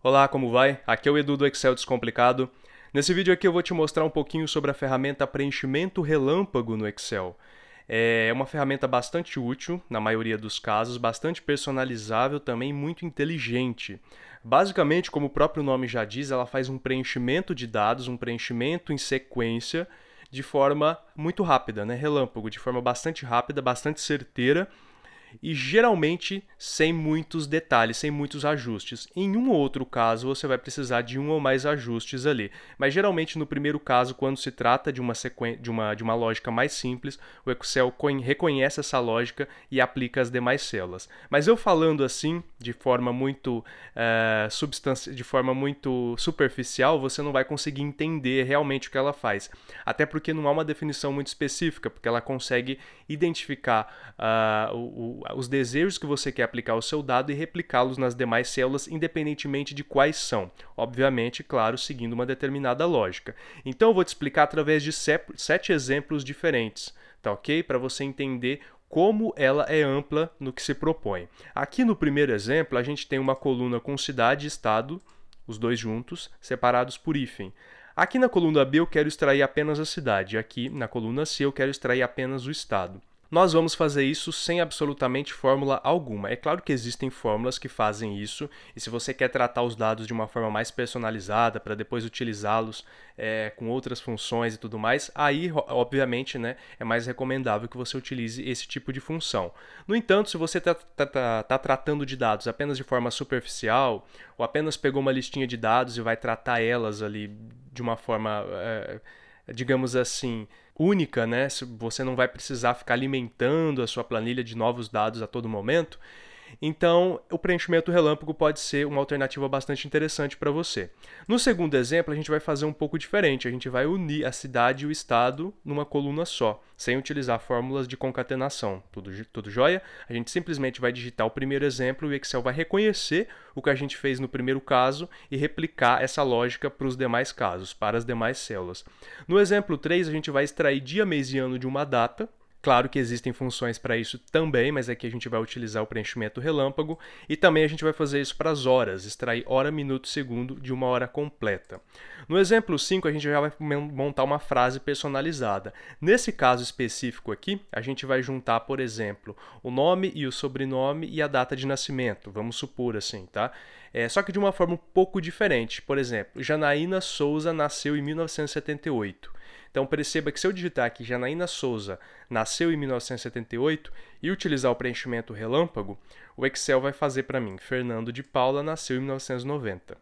Olá, como vai? Aqui é o Edu do Excel Descomplicado. Nesse vídeo aqui eu vou te mostrar um pouquinho sobre a ferramenta Preenchimento Relâmpago no Excel. É uma ferramenta bastante útil, na maioria dos casos, bastante personalizável, também muito inteligente. Basicamente, como o próprio nome já diz, ela faz um preenchimento de dados, um preenchimento em sequência, de forma muito rápida, né? relâmpago, de forma bastante rápida, bastante certeira e geralmente sem muitos detalhes, sem muitos ajustes. Em um ou outro caso, você vai precisar de um ou mais ajustes ali, mas geralmente no primeiro caso, quando se trata de uma, de uma, de uma lógica mais simples, o Excel reconhece essa lógica e aplica as demais células. Mas eu falando assim, de forma muito eh, substância, de forma muito superficial, você não vai conseguir entender realmente o que ela faz, até porque não há uma definição muito específica, porque ela consegue identificar uh, o os desejos que você quer aplicar ao seu dado e replicá-los nas demais células, independentemente de quais são. Obviamente, claro, seguindo uma determinada lógica. Então, eu vou te explicar através de sete exemplos diferentes, tá ok? Para você entender como ela é ampla no que se propõe. Aqui no primeiro exemplo, a gente tem uma coluna com cidade e estado, os dois juntos, separados por hífen. Aqui na coluna B eu quero extrair apenas a cidade, aqui na coluna C eu quero extrair apenas o estado. Nós vamos fazer isso sem absolutamente fórmula alguma. É claro que existem fórmulas que fazem isso, e se você quer tratar os dados de uma forma mais personalizada, para depois utilizá-los é, com outras funções e tudo mais, aí, obviamente, né, é mais recomendável que você utilize esse tipo de função. No entanto, se você está tá, tá, tá tratando de dados apenas de forma superficial, ou apenas pegou uma listinha de dados e vai tratar elas ali de uma forma. É, digamos assim, única, né? Você não vai precisar ficar alimentando a sua planilha de novos dados a todo momento. Então, o preenchimento relâmpago pode ser uma alternativa bastante interessante para você. No segundo exemplo, a gente vai fazer um pouco diferente. A gente vai unir a cidade e o estado numa coluna só, sem utilizar fórmulas de concatenação. Tudo, tudo jóia? A gente simplesmente vai digitar o primeiro exemplo e o Excel vai reconhecer o que a gente fez no primeiro caso e replicar essa lógica para os demais casos, para as demais células. No exemplo 3, a gente vai extrair dia, mês e ano de uma data, Claro que existem funções para isso também, mas aqui é a gente vai utilizar o preenchimento relâmpago e também a gente vai fazer isso para as horas, extrair hora, minuto, segundo de uma hora completa. No exemplo 5, a gente já vai montar uma frase personalizada. Nesse caso específico aqui, a gente vai juntar, por exemplo, o nome e o sobrenome e a data de nascimento, vamos supor assim, tá? É, só que de uma forma um pouco diferente. Por exemplo, Janaína Souza nasceu em 1978. Então perceba que se eu digitar aqui Janaína Souza nasceu em 1978 e utilizar o preenchimento relâmpago, o Excel vai fazer para mim Fernando de Paula nasceu em 1990.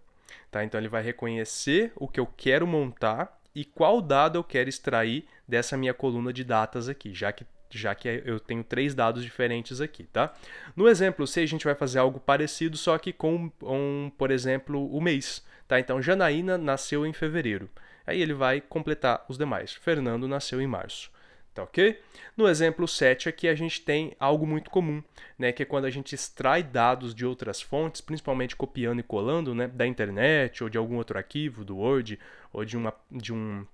Tá? Então ele vai reconhecer o que eu quero montar e qual dado eu quero extrair dessa minha coluna de datas aqui, já que já que eu tenho três dados diferentes aqui, tá? No exemplo C, a gente vai fazer algo parecido, só que com, um, por exemplo, o mês, tá? Então, Janaína nasceu em fevereiro. Aí ele vai completar os demais. Fernando nasceu em março. Tá ok? No exemplo 7 aqui a gente tem algo muito comum, né, que é quando a gente extrai dados de outras fontes, principalmente copiando e colando, né, da internet ou de algum outro arquivo, do Word ou de uma de um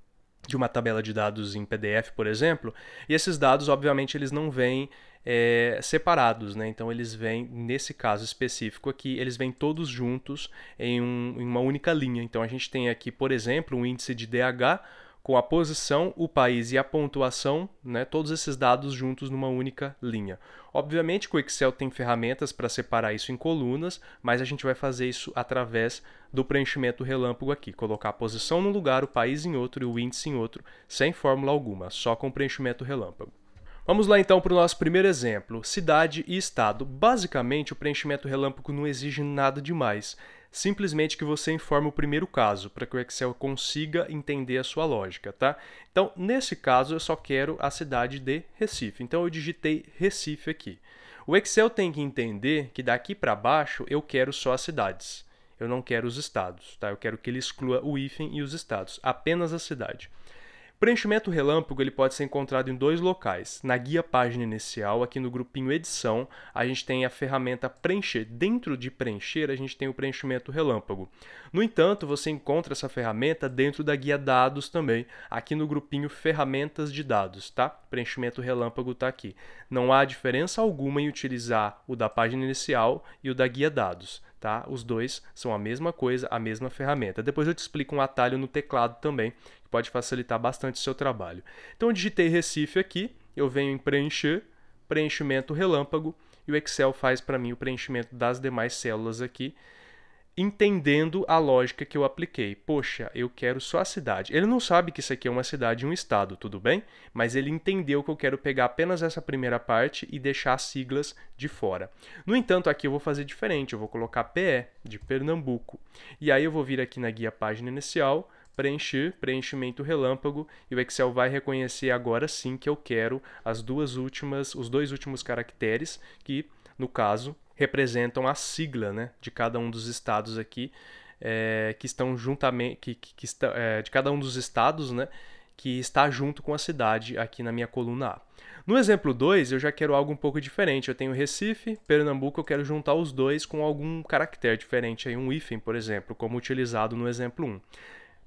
de uma tabela de dados em PDF, por exemplo, e esses dados, obviamente, eles não vêm é, separados, né? Então eles vêm, nesse caso específico aqui, eles vêm todos juntos em, um, em uma única linha. Então a gente tem aqui, por exemplo, um índice de DH com a posição, o país e a pontuação, né, todos esses dados juntos numa única linha. Obviamente que o Excel tem ferramentas para separar isso em colunas, mas a gente vai fazer isso através do preenchimento relâmpago aqui, colocar a posição num lugar, o país em outro e o índice em outro, sem fórmula alguma, só com preenchimento relâmpago. Vamos lá então para o nosso primeiro exemplo: cidade e estado. Basicamente, o preenchimento relâmpago não exige nada demais, simplesmente que você informe o primeiro caso, para que o Excel consiga entender a sua lógica, tá? Então, nesse caso, eu só quero a cidade de Recife, então eu digitei Recife aqui. O Excel tem que entender que daqui para baixo eu quero só as cidades, eu não quero os estados, tá? Eu quero que ele exclua o hífen e os estados, apenas a cidade preenchimento relâmpago ele pode ser encontrado em dois locais. Na guia página inicial, aqui no grupinho edição, a gente tem a ferramenta preencher. Dentro de preencher, a gente tem o preenchimento relâmpago. No entanto, você encontra essa ferramenta dentro da guia dados também, aqui no grupinho ferramentas de dados, tá? Preenchimento relâmpago está aqui. Não há diferença alguma em utilizar o da página inicial e o da guia dados tá? Os dois são a mesma coisa, a mesma ferramenta. Depois eu te explico um atalho no teclado também, que pode facilitar bastante o seu trabalho. Então eu digitei Recife aqui, eu venho em preencher, preenchimento relâmpago, e o Excel faz para mim o preenchimento das demais células aqui entendendo a lógica que eu apliquei. Poxa, eu quero só a cidade. Ele não sabe que isso aqui é uma cidade e um estado, tudo bem? Mas ele entendeu que eu quero pegar apenas essa primeira parte e deixar as siglas de fora. No entanto, aqui eu vou fazer diferente, eu vou colocar PE de Pernambuco. E aí eu vou vir aqui na guia página inicial, preencher, preenchimento relâmpago, e o Excel vai reconhecer agora sim que eu quero as duas últimas, os dois últimos caracteres que, no caso, representam a sigla né, de cada um dos estados aqui, é, que estão juntamente. Que, que, que está, é, de cada um dos estados, né? Que está junto com a cidade aqui na minha coluna A. No exemplo 2, eu já quero algo um pouco diferente. Eu tenho Recife, Pernambuco, eu quero juntar os dois com algum caractere diferente, aí um hífen, por exemplo, como utilizado no exemplo 1. Um.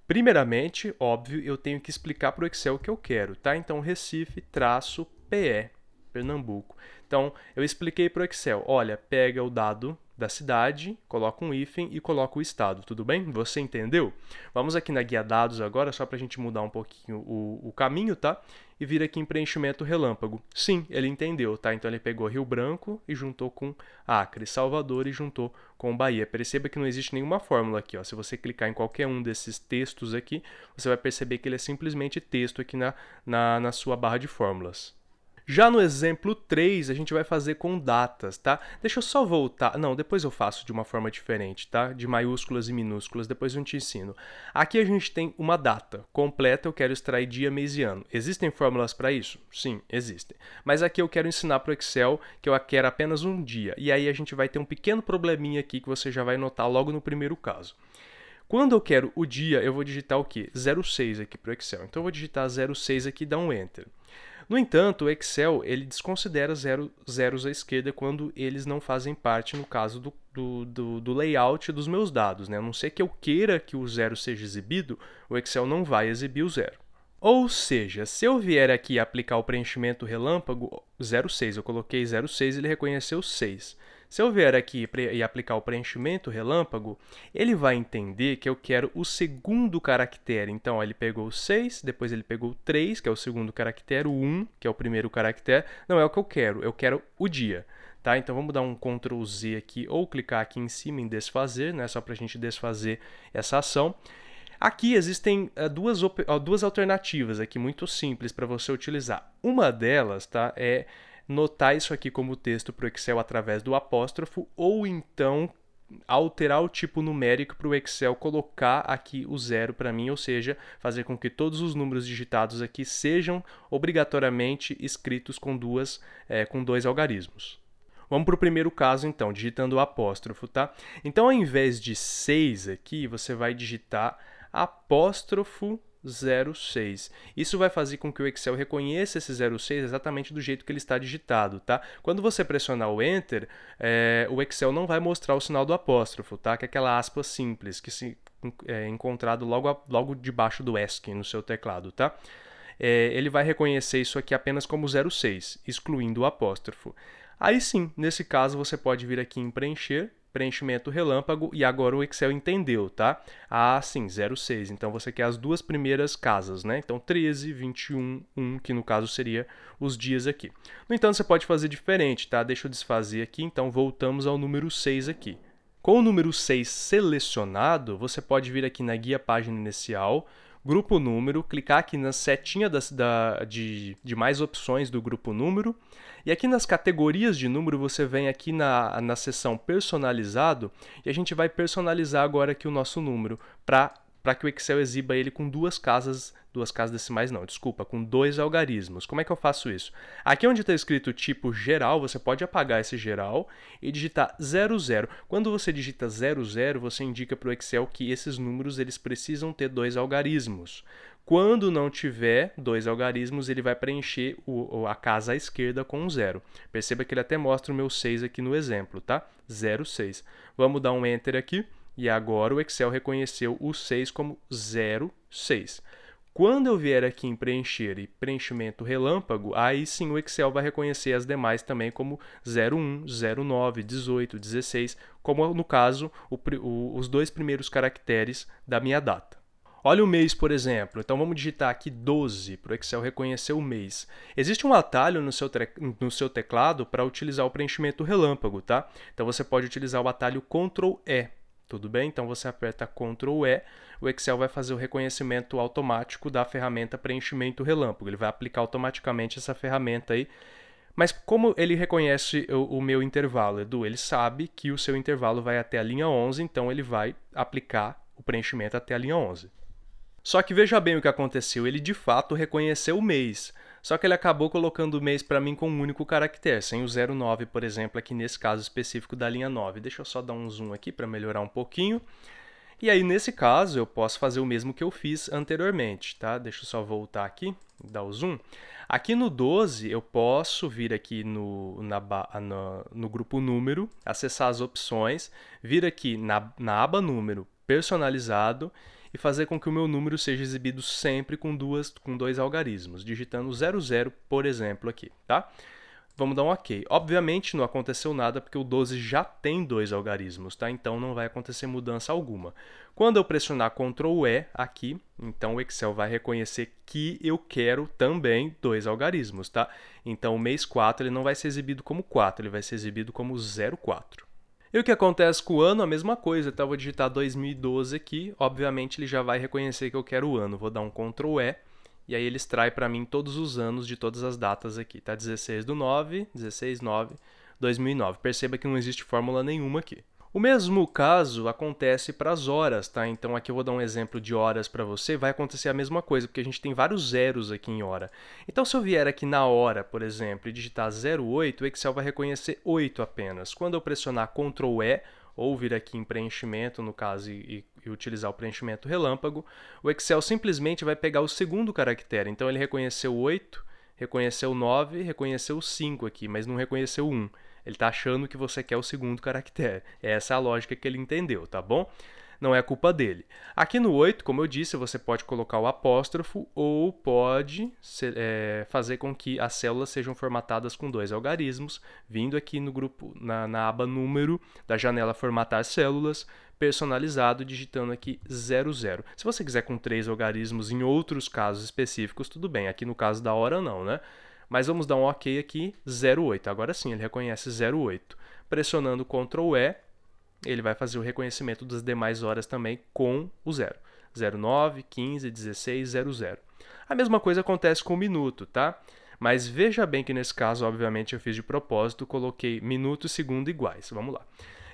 Primeiramente, óbvio, eu tenho que explicar para o Excel o que eu quero, tá? Então, Recife, traço, PE. Pernambuco. Então, eu expliquei para o Excel, olha, pega o dado da cidade, coloca um hífen e coloca o estado, tudo bem? Você entendeu? Vamos aqui na guia dados agora, só para a gente mudar um pouquinho o, o caminho, tá? E vir aqui em preenchimento relâmpago. Sim, ele entendeu, tá? Então ele pegou Rio Branco e juntou com Acre, Salvador e juntou com Bahia. Perceba que não existe nenhuma fórmula aqui, ó. Se você clicar em qualquer um desses textos aqui, você vai perceber que ele é simplesmente texto aqui na, na, na sua barra de fórmulas. Já no exemplo 3, a gente vai fazer com datas, tá? Deixa eu só voltar. Não, depois eu faço de uma forma diferente, tá? De maiúsculas e minúsculas, depois eu te ensino. Aqui a gente tem uma data completa, eu quero extrair dia, mês e ano. Existem fórmulas para isso? Sim, existem. Mas aqui eu quero ensinar para o Excel que eu quero apenas um dia. E aí a gente vai ter um pequeno probleminha aqui que você já vai notar logo no primeiro caso. Quando eu quero o dia, eu vou digitar o quê? 06 aqui para o Excel. Então eu vou digitar 06 aqui e dar um Enter. No entanto, o Excel ele desconsidera zero, zeros à esquerda quando eles não fazem parte, no caso do, do, do, do layout dos meus dados. Né? A não ser que eu queira que o zero seja exibido, o Excel não vai exibir o zero. Ou seja, se eu vier aqui aplicar o preenchimento relâmpago 06, eu coloquei 06 ele reconheceu 6. Se eu vier aqui e aplicar o preenchimento relâmpago, ele vai entender que eu quero o segundo caractere. Então, ó, ele pegou 6, depois ele pegou 3, que é o segundo caractere, o 1, que é o primeiro caractere. Não é o que eu quero, eu quero o dia. Tá? Então vamos dar um Ctrl Z aqui ou clicar aqui em cima em desfazer, né? só para a gente desfazer essa ação. Aqui existem eh, duas, duas alternativas aqui muito simples para você utilizar. Uma delas tá, é notar isso aqui como texto para o Excel através do apóstrofo ou então alterar o tipo numérico para o Excel colocar aqui o zero para mim, ou seja, fazer com que todos os números digitados aqui sejam obrigatoriamente escritos com duas é, com dois algarismos. Vamos para o primeiro caso então, digitando o apóstrofo, tá? Então, ao invés de 6 aqui, você vai digitar apóstrofo 06. Isso vai fazer com que o Excel reconheça esse 06 exatamente do jeito que ele está digitado, tá? Quando você pressionar o Enter, é, o Excel não vai mostrar o sinal do apóstrofo, tá? Que é aquela aspa simples que se é encontrado logo, logo debaixo do ESC no seu teclado, tá? É, ele vai reconhecer isso aqui apenas como 06, excluindo o apóstrofo. Aí sim, nesse caso você pode vir aqui em preencher, preenchimento relâmpago e agora o Excel entendeu, tá? Ah, sim, 06. Então você quer as duas primeiras casas, né? Então 13, 21, 1, que no caso seria os dias aqui. No entanto, você pode fazer diferente, tá? Deixa eu desfazer aqui, então voltamos ao número 6 aqui. Com o número 6 selecionado, você pode vir aqui na guia página inicial, grupo número, clicar aqui na setinha das, da, de, de mais opções do grupo número. E aqui nas categorias de número, você vem aqui na, na seção personalizado e a gente vai personalizar agora aqui o nosso número para para que o Excel exiba ele com duas casas, duas casas decimais não, desculpa, com dois algarismos. Como é que eu faço isso? Aqui é onde está escrito tipo geral, você pode apagar esse geral e digitar 00. Quando você digita 00, você indica para o Excel que esses números eles precisam ter dois algarismos. Quando não tiver dois algarismos, ele vai preencher o, a casa à esquerda com um zero. Perceba que ele até mostra o meu 6 aqui no exemplo, tá? 06. Vamos dar um Enter aqui. E agora o Excel reconheceu o 6 como 06. Quando eu vier aqui em preencher e preenchimento relâmpago, aí sim o Excel vai reconhecer as demais também como 01, 09, 18, 16, como no caso o, o, os dois primeiros caracteres da minha data. Olha o mês, por exemplo. Então vamos digitar aqui 12 para o Excel reconhecer o mês. Existe um atalho no seu, no seu teclado para utilizar o preenchimento relâmpago, tá? Então você pode utilizar o atalho Ctrl E. Tudo bem? Então você aperta Ctrl E, o Excel vai fazer o reconhecimento automático da ferramenta preenchimento relâmpago. Ele vai aplicar automaticamente essa ferramenta aí. Mas como ele reconhece o, o meu intervalo, Edu? Ele sabe que o seu intervalo vai até a linha 11, então ele vai aplicar o preenchimento até a linha 11. Só que veja bem o que aconteceu, ele de fato reconheceu o mês, só que ele acabou colocando o mês para mim com um único caractere, sem o 09, por exemplo, aqui nesse caso específico da linha 9. Deixa eu só dar um zoom aqui para melhorar um pouquinho. E aí, nesse caso, eu posso fazer o mesmo que eu fiz anteriormente, tá? Deixa eu só voltar aqui, dar o zoom. Aqui no 12, eu posso vir aqui no, na, na, no grupo número, acessar as opções, vir aqui na, na aba número personalizado e fazer com que o meu número seja exibido sempre com duas com dois algarismos, digitando 00, por exemplo, aqui, tá? Vamos dar um OK. Obviamente não aconteceu nada porque o 12 já tem dois algarismos, tá? Então não vai acontecer mudança alguma. Quando eu pressionar Ctrl E aqui, então o Excel vai reconhecer que eu quero também dois algarismos, tá? Então o mês 4 ele não vai ser exibido como 4, ele vai ser exibido como 04. E o que acontece com o ano? A mesma coisa, então Eu vou digitar 2012 aqui, obviamente ele já vai reconhecer que eu quero o ano. Vou dar um Ctrl E, e aí ele extrai para mim todos os anos de todas as datas aqui, tá? 16 do 9, 16, 9, 2009. Perceba que não existe fórmula nenhuma aqui. O mesmo caso acontece para as horas, tá? Então aqui eu vou dar um exemplo de horas para você, vai acontecer a mesma coisa, porque a gente tem vários zeros aqui em hora. Então se eu vier aqui na hora, por exemplo, e digitar 08, o Excel vai reconhecer 8 apenas. Quando eu pressionar Ctrl E, ou vir aqui em preenchimento, no caso, e, e, utilizar o preenchimento relâmpago, o Excel simplesmente vai pegar o segundo caractere. Então ele reconheceu 8, reconheceu 9, reconheceu 5 aqui, mas não reconheceu 1. Ele tá achando que você quer o segundo caractere. Essa é a lógica que ele entendeu, tá bom? Não é culpa dele. Aqui no 8, como eu disse, você pode colocar o apóstrofo ou pode ser, é, fazer com que as células sejam formatadas com dois algarismos, vindo aqui no grupo, na, na aba número da janela formatar células, personalizado, digitando aqui 00. Se você quiser com três algarismos em outros casos específicos, tudo bem. Aqui no caso da hora, não, né? Mas vamos dar um OK aqui, 08. Agora sim, ele reconhece 08. Pressionando Ctrl E, ele vai fazer o reconhecimento das demais horas também com o 0. 09, 15, 16, 00. A mesma coisa acontece com o minuto, tá? Mas veja bem que nesse caso, obviamente, eu fiz de propósito, coloquei minuto e segundo iguais. Vamos lá.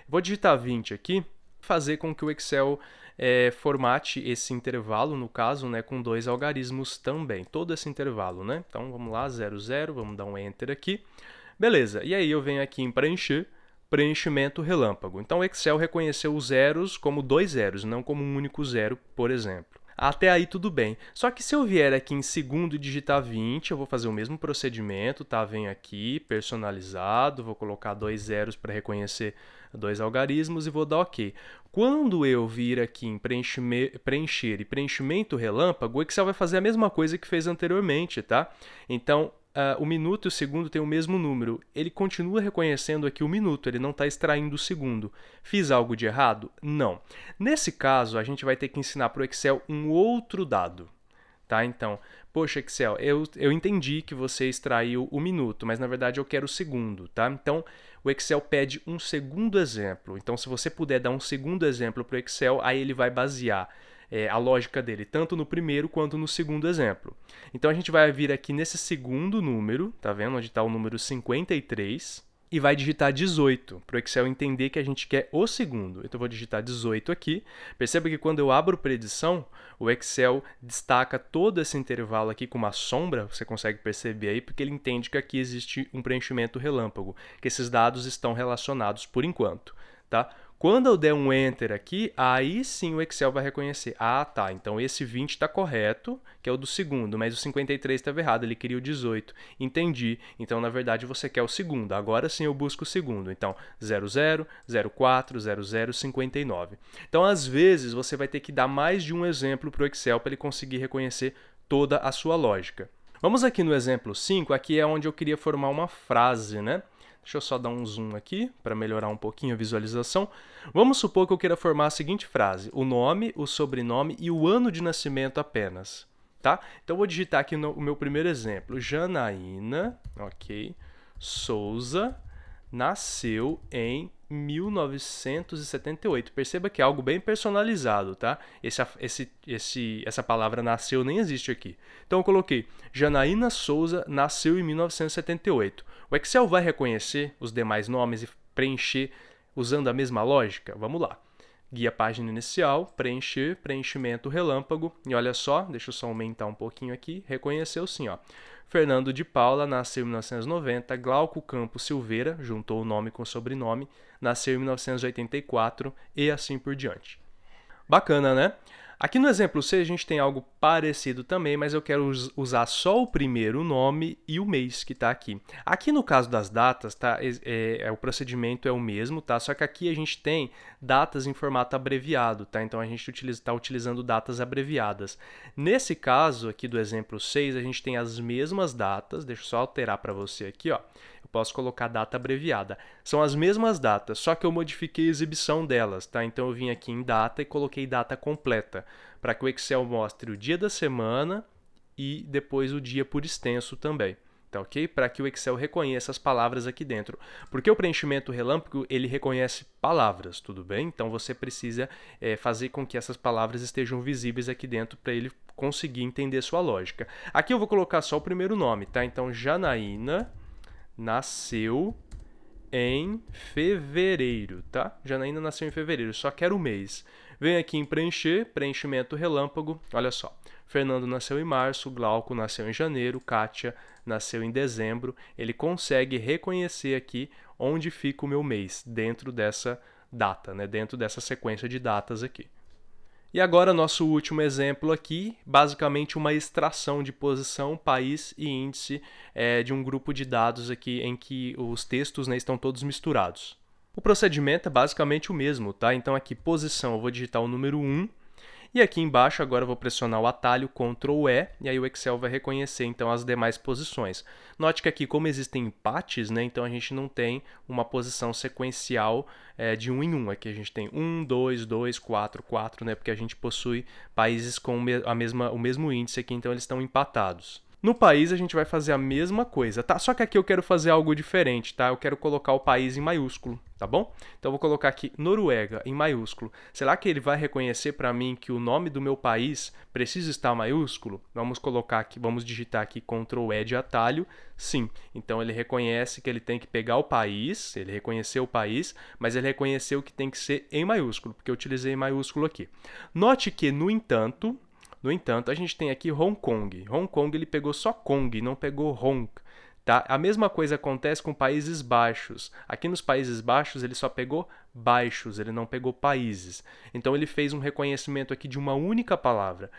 Vou digitar 20 aqui, fazer com que o Excel é, formate esse intervalo, no caso, né, com dois algarismos também, todo esse intervalo, né? Então vamos lá, 0, 0, vamos dar um enter aqui. Beleza, e aí eu venho aqui em preencher, preenchimento relâmpago. Então o Excel reconheceu os zeros como dois zeros, não como um único zero, por exemplo. Até aí tudo bem. Só que se eu vier aqui em segundo e digitar 20, eu vou fazer o mesmo procedimento, tá? Vem aqui, personalizado, vou colocar dois zeros para reconhecer dois algarismos e vou dar OK. Quando eu vir aqui em preencher e preenchimento relâmpago, o Excel vai fazer a mesma coisa que fez anteriormente, tá? Então, uh, o minuto e o segundo têm o mesmo número. Ele continua reconhecendo aqui o minuto, ele não está extraindo o segundo. Fiz algo de errado? Não. Nesse caso, a gente vai ter que ensinar para o Excel um outro dado. Tá? Então, poxa, Excel, eu, eu entendi que você extraiu o minuto, mas na verdade eu quero o segundo, tá? Então, o Excel pede um segundo exemplo. Então, se você puder dar um segundo exemplo para o Excel, aí ele vai basear é, a lógica dele, tanto no primeiro quanto no segundo exemplo. Então a gente vai vir aqui nesse segundo número, tá vendo? Onde está o número 53, e vai digitar 18, para o Excel entender que a gente quer o segundo. Então, eu vou digitar 18 aqui. Perceba que quando eu abro predição, o Excel destaca todo esse intervalo aqui com uma sombra, você consegue perceber aí, porque ele entende que aqui existe um preenchimento relâmpago, que esses dados estão relacionados por enquanto. Tá? Quando eu der um Enter aqui, aí sim o Excel vai reconhecer. Ah, tá, então esse 20 está correto, que é o do segundo, mas o 53 estava errado, ele queria o 18. Entendi. Então, na verdade, você quer o segundo. Agora sim eu busco o segundo. Então, 00, 04, 00, 59. Então, às vezes, você vai ter que dar mais de um exemplo para o Excel para ele conseguir reconhecer toda a sua lógica. Vamos aqui no exemplo 5, aqui é onde eu queria formar uma frase, né? Deixa eu só dar um zoom aqui para melhorar um pouquinho a visualização. Vamos supor que eu queira formar a seguinte frase: o nome, o sobrenome e o ano de nascimento apenas. Tá? Então eu vou digitar aqui no, o meu primeiro exemplo: Janaína, ok, Souza nasceu em 1978. Perceba que é algo bem personalizado, tá? Esse, esse, esse, essa palavra nasceu nem existe aqui. Então eu coloquei: Janaína Souza nasceu em 1978. O Excel vai reconhecer os demais nomes e preencher usando a mesma lógica? Vamos lá guia página inicial, preencher, preenchimento relâmpago, e olha só, deixa eu só aumentar um pouquinho aqui, reconheceu sim, ó. Fernando de Paula nasceu em 1990, Glauco Campos Silveira, juntou o nome com o sobrenome, nasceu em 1984 e assim por diante. Bacana, né? Aqui no exemplo C a gente tem algo parecido também, mas eu quero us usar só o primeiro nome e o mês que está aqui. Aqui no caso das datas, tá? É, é, o procedimento é o mesmo, tá? Só que aqui a gente tem datas em formato abreviado, tá? Então a gente está utilizando datas abreviadas. Nesse caso aqui do exemplo 6, a gente tem as mesmas datas, deixa eu só alterar para você aqui, ó eu posso colocar data abreviada. São as mesmas datas, só que eu modifiquei a exibição delas, tá? Então eu vim aqui em data e coloquei data completa, para que o Excel mostre o dia da semana e depois o dia por extenso também. Tá ok? Para que o Excel reconheça as palavras aqui dentro. Porque o preenchimento relâmpago ele reconhece palavras, tudo bem? Então você precisa é, fazer com que essas palavras estejam visíveis aqui dentro para ele conseguir entender sua lógica. Aqui eu vou colocar só o primeiro nome, tá? Então Janaína nasceu em fevereiro, tá? Janaína nasceu em fevereiro, só quero o mês. Vem aqui em preencher, preenchimento relâmpago, olha só. Fernando nasceu em março, Glauco nasceu em janeiro, Kátia nasceu em dezembro. Ele consegue reconhecer aqui onde fica o meu mês, dentro dessa data, né? dentro dessa sequência de datas aqui. E agora, nosso último exemplo aqui, basicamente uma extração de posição, país e índice é, de um grupo de dados aqui em que os textos né, estão todos misturados. O procedimento é basicamente o mesmo, tá? Então aqui posição eu vou digitar o número 1 e aqui embaixo agora eu vou pressionar o atalho Ctrl E e aí o Excel vai reconhecer então as demais posições. Note que aqui como existem empates, né, então a gente não tem uma posição sequencial é, de um em um. Aqui a gente tem 1, 2, 2, 4, 4, né, porque a gente possui países com a mesma, o mesmo índice aqui, então eles estão empatados. No país a gente vai fazer a mesma coisa, tá? Só que aqui eu quero fazer algo diferente, tá? Eu quero colocar o país em maiúsculo, tá bom? Então eu vou colocar aqui Noruega em maiúsculo. Será que ele vai reconhecer para mim que o nome do meu país precisa estar maiúsculo? Vamos colocar aqui, vamos digitar aqui Ctrl E de atalho. Sim. Então ele reconhece que ele tem que pegar o país, ele reconheceu o país, mas ele reconheceu que tem que ser em maiúsculo, porque eu utilizei maiúsculo aqui. Note que, no entanto, no entanto, a gente tem aqui Hong Kong. Hong Kong ele pegou só Kong, não pegou Hong. Tá? A mesma coisa acontece com Países Baixos. Aqui nos Países Baixos ele só pegou baixos, ele não pegou países. Então ele fez um reconhecimento aqui de uma única palavra.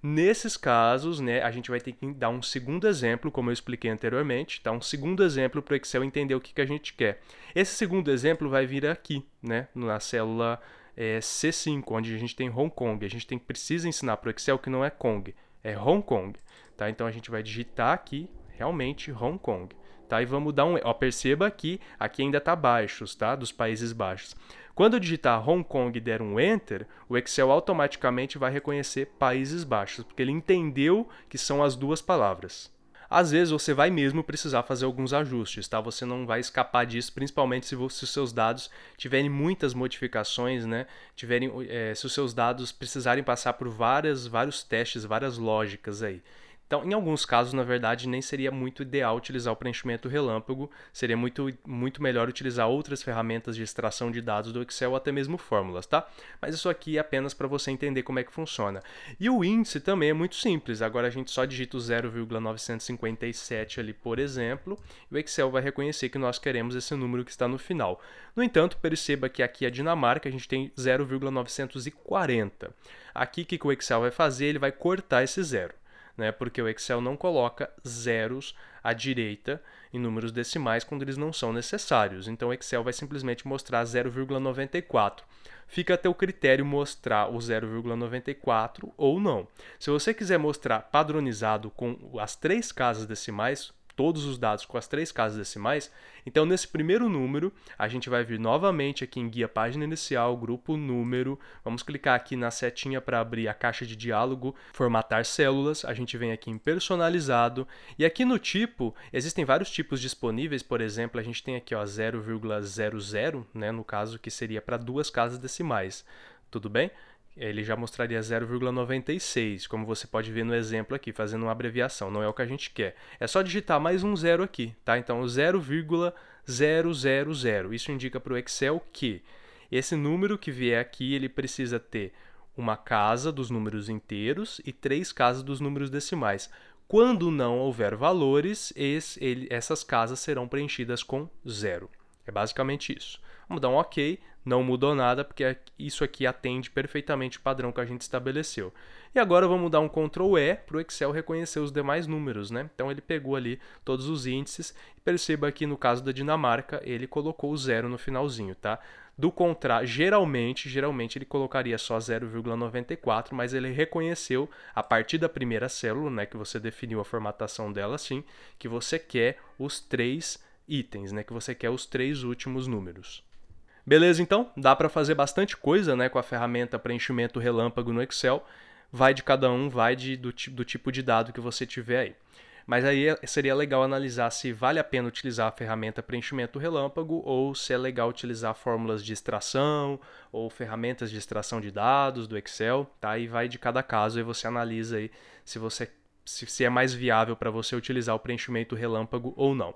Nesses casos, né, a gente vai ter que dar um segundo exemplo, como eu expliquei anteriormente, tá? um segundo exemplo para o Excel entender o que, que a gente quer. Esse segundo exemplo vai vir aqui, né, na célula é, C5, onde a gente tem Hong Kong. A gente tem, precisa ensinar para o Excel que não é Kong, é Hong Kong. Tá? Então a gente vai digitar aqui realmente Hong Kong. Tá? E vamos dar um. Ó, perceba que aqui ainda está baixos, tá? Dos Países Baixos. Quando eu digitar Hong Kong e der um Enter, o Excel automaticamente vai reconhecer Países Baixos, porque ele entendeu que são as duas palavras às vezes você vai mesmo precisar fazer alguns ajustes, tá? Você não vai escapar disso, principalmente se, os seus dados tiverem muitas modificações, né? Tiverem, é, se os seus dados precisarem passar por várias, vários testes, várias lógicas aí. Então, em alguns casos, na verdade, nem seria muito ideal utilizar o preenchimento relâmpago, seria muito, muito melhor utilizar outras ferramentas de extração de dados do Excel ou até mesmo fórmulas, tá? Mas isso aqui é apenas para você entender como é que funciona. E o índice também é muito simples, agora a gente só digita o 0,957 ali, por exemplo, e o Excel vai reconhecer que nós queremos esse número que está no final. No entanto, perceba que aqui a é Dinamarca a gente tem 0,940. Aqui o que o Excel vai fazer? Ele vai cortar esse zero né? Porque o Excel não coloca zeros à direita em números decimais quando eles não são necessários. Então o Excel vai simplesmente mostrar 0,94. Fica a teu critério mostrar o 0,94 ou não. Se você quiser mostrar padronizado com as três casas decimais, todos os dados com as três casas decimais, então nesse primeiro número, a gente vai vir novamente aqui em guia página inicial, grupo número, vamos clicar aqui na setinha para abrir a caixa de diálogo, formatar células, a gente vem aqui em personalizado, e aqui no tipo, existem vários tipos disponíveis, por exemplo, a gente tem aqui 0,00, né, no caso que seria para duas casas decimais, tudo bem? ele já mostraria 0,96, como você pode ver no exemplo aqui, fazendo uma abreviação, não é o que a gente quer. É só digitar mais um zero aqui, tá? Então 0,000. Isso indica para o Excel que esse número que vier aqui, ele precisa ter uma casa dos números inteiros e três casas dos números decimais. Quando não houver valores, esse, ele, essas casas serão preenchidas com zero. É basicamente isso. Vamos dar um OK, não mudou nada, porque isso aqui atende perfeitamente o padrão que a gente estabeleceu. E agora vamos dar um Ctrl E para o Excel reconhecer os demais números, né? Então ele pegou ali todos os índices e perceba que no caso da Dinamarca ele colocou zero no finalzinho, tá? Do contrário, geralmente, geralmente ele colocaria só 0,94, mas ele reconheceu a partir da primeira célula, né, que você definiu a formatação dela assim, que você quer os três itens, né, que você quer os três últimos números. Beleza, então? Dá para fazer bastante coisa né, com a ferramenta preenchimento relâmpago no Excel. Vai de cada um, vai de, do, do tipo de dado que você tiver aí. Mas aí eh, seria legal analisar se vale a pena utilizar a ferramenta preenchimento relâmpago ou se é legal utilizar fórmulas de extração ou ferramentas de extração de dados do Excel, tá? E vai de cada caso e você analisa aí se você se, se é mais viável para você utilizar o preenchimento relâmpago ou não.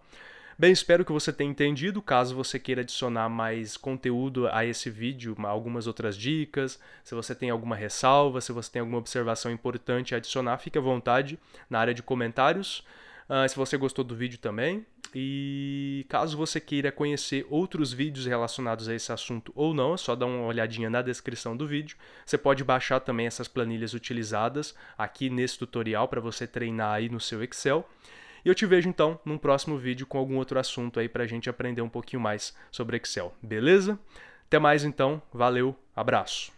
Bem, espero que você tenha entendido. Caso você queira adicionar mais conteúdo a esse vídeo, algumas outras dicas, se você tem alguma ressalva, se você tem alguma observação importante a adicionar, fique à vontade na área de comentários. Uh, se você gostou do vídeo também. E caso você queira conhecer outros vídeos relacionados a esse assunto ou não, é só dar uma olhadinha na descrição do vídeo. Você pode baixar também essas planilhas utilizadas aqui nesse tutorial para você treinar aí no seu Excel. E eu te vejo então num próximo vídeo com algum outro assunto aí para a gente aprender um pouquinho mais sobre Excel, beleza? Até mais então, valeu, abraço!